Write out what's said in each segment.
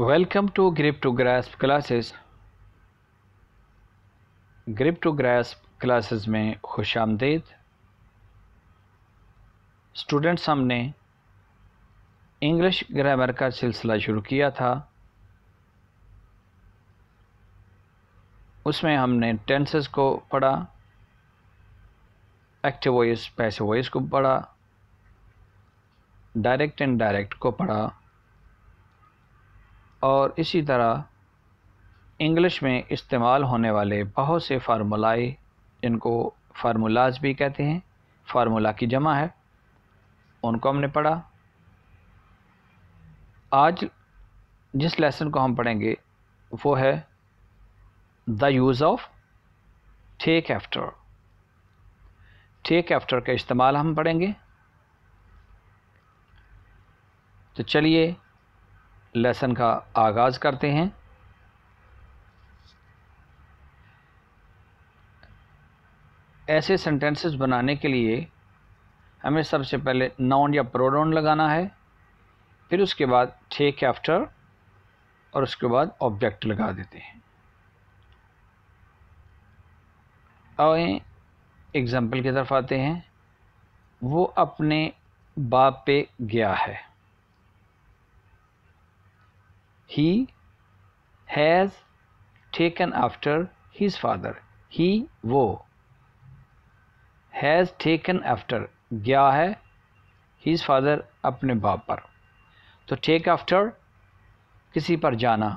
Welcome to Grip to Grasp classes. Grip to Grasp classes में खुश आमदेद students हमने इंग्लिश ग्रामर का सिलसिला शुरू किया था उसमें हमने टेंसेस को पढ़ा एक्टिव वॉइस पैसिव वॉइस को पढ़ा डायरेक्ट एंड डायरेक्ट को पढ़ा और इसी तरह इंग्लिश में इस्तेमाल होने वाले बहुत से फार्मूलाए जिनको फार्मूलाज भी कहते हैं फार्मूला की जमा है उनको हमने पढ़ा आज जिस लेसन को हम पढ़ेंगे वो है the use of take after take after का इस्तेमाल हम पढ़ेंगे तो चलिए लेसन का आगाज़ करते हैं ऐसे सेंटेंसेस बनाने के लिए हमें सबसे पहले नाउन या प्रोनाउन लगाना है फिर उसके बाद टेक आफ्टर और उसके बाद ऑब्जेक्ट लगा देते हैं और एग्ज़ाम्पल की तरफ आते हैं वो अपने बाप पे गया है he has taken after his father he वो हैज़ taken after गया है his father अपने बाप पर तो take after किसी पर जाना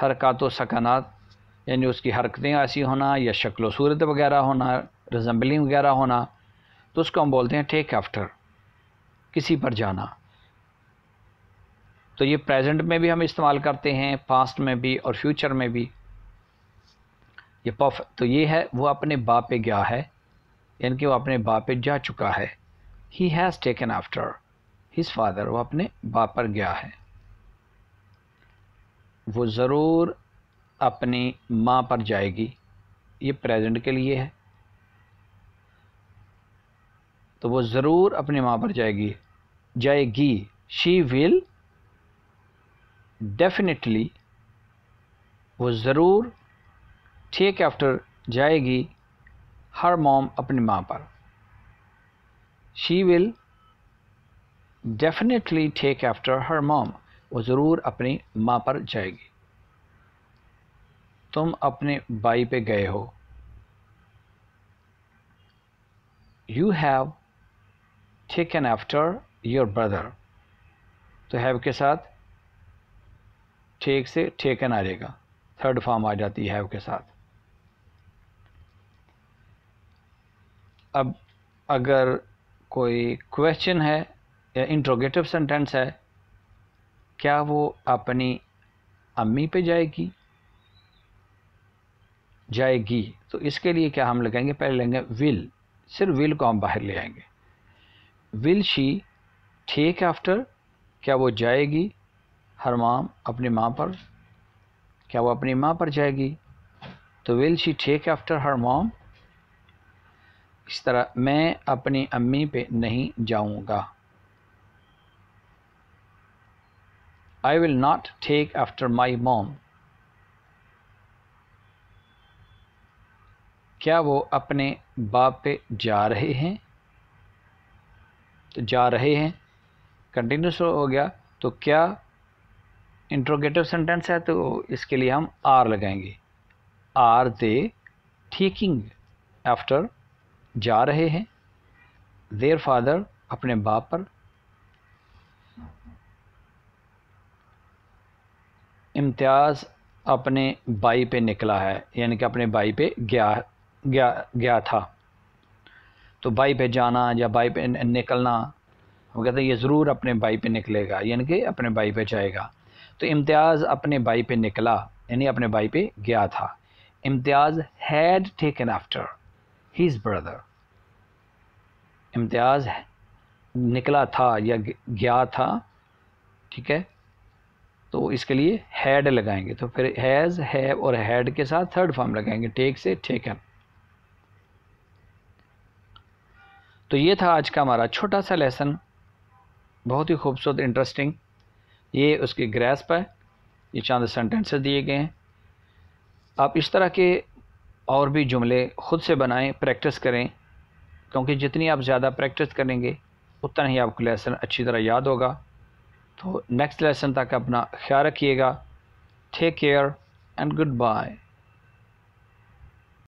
हरकत व सकानात यानी उसकी हरकतें ऐसी होना या शक्ल सूरत वगैरह होना रजम्बलिंग वगैरह होना तो उसको हम बोलते हैं टेक आफ्टर किसी पर जाना तो ये प्रेजेंट में भी हम इस्तेमाल करते हैं पास्ट में भी और फ्यूचर में भी ये पफ तो ये है वो अपने बाप पे गया है यानी कि वो अपने बाप पे जा चुका है ही has taken after his father वो अपने बाप पर गया है वो ज़रूर अपनी माँ पर जाएगी ये प्रेजेंट के लिए है तो वो ज़रूर अपनी माँ पर जाएगी जाएगी शी विल डेफिनेटली वो ज़रूर ठेक आफ्टर जाएगी हर मॉम अपनी माँ पर she will definitely take after her mom वो ज़रूर अपनी माँ पर जाएगी तुम अपने बाई पे गए हो you have taken after your brother तो हैव के साथ ठेक से ठेकन आ जाएगा थर्ड फॉर्म आ जाती है के साथ अब अगर कोई क्वेश्चन है या इंट्रोगेटिव सेंटेंस है क्या वो अपनी अम्मी पे जाएगी जाएगी तो इसके लिए क्या हम लगाएंगे पहले लेंगे विल सिर्फ विल को हम बाहर ले आएंगे विल शी ठेक आफ्टर क्या वो जाएगी हर माम अपनी माँ पर क्या वो अपनी माँ पर जाएगी तो will she take after her mom इस तरह मैं अपनी अम्मी पे नहीं जाऊँगा I will not take after my mom क्या वो अपने बाप पे जा रहे हैं तो जा रहे हैं कंटिन्यूस तो हो गया तो क्या इंट्रोगेटिव सेंटेंस है तो इसके लिए हम आर लगाएंगे आर दे ठीकिंग आफ्टर जा रहे हैं देर फादर अपने बाप पर इम्तियाज़ अपने बाई पे निकला है यानी कि अपने बाई पे गया गया गया था तो बाई पे जाना या बाई पे निकलना हम कहते हैं ये ज़रूर अपने बाई पे निकलेगा यानी कि अपने बाई पे जाएगा तो इम्तियाज़ अपने भाई पे निकला यानी अपने भाई पे गया था Imtiaz had taken after his brother Imtiaz निकला था या गया था ठीक है तो इसके लिए हैड लगाएंगे तो फिर हैज़ हैव और हैड के साथ थर्ड फॉर्म लगाएंगे टेक से टेकन तो ये था आज का हमारा छोटा सा लेसन बहुत ही खूबसूरत इंटरेस्टिंग ये उसकी ग्रेस्प है ये चंद सेंटेंसेस दिए गए हैं आप इस तरह के और भी जुमले ख़ुद से बनाएं प्रैक्टिस करें क्योंकि जितनी आप ज़्यादा प्रैक्टिस करेंगे उतना ही आपको लेसन अच्छी तरह याद होगा तो नेक्स्ट लेसन तक अपना ख्याल रखिएगा take care and good bye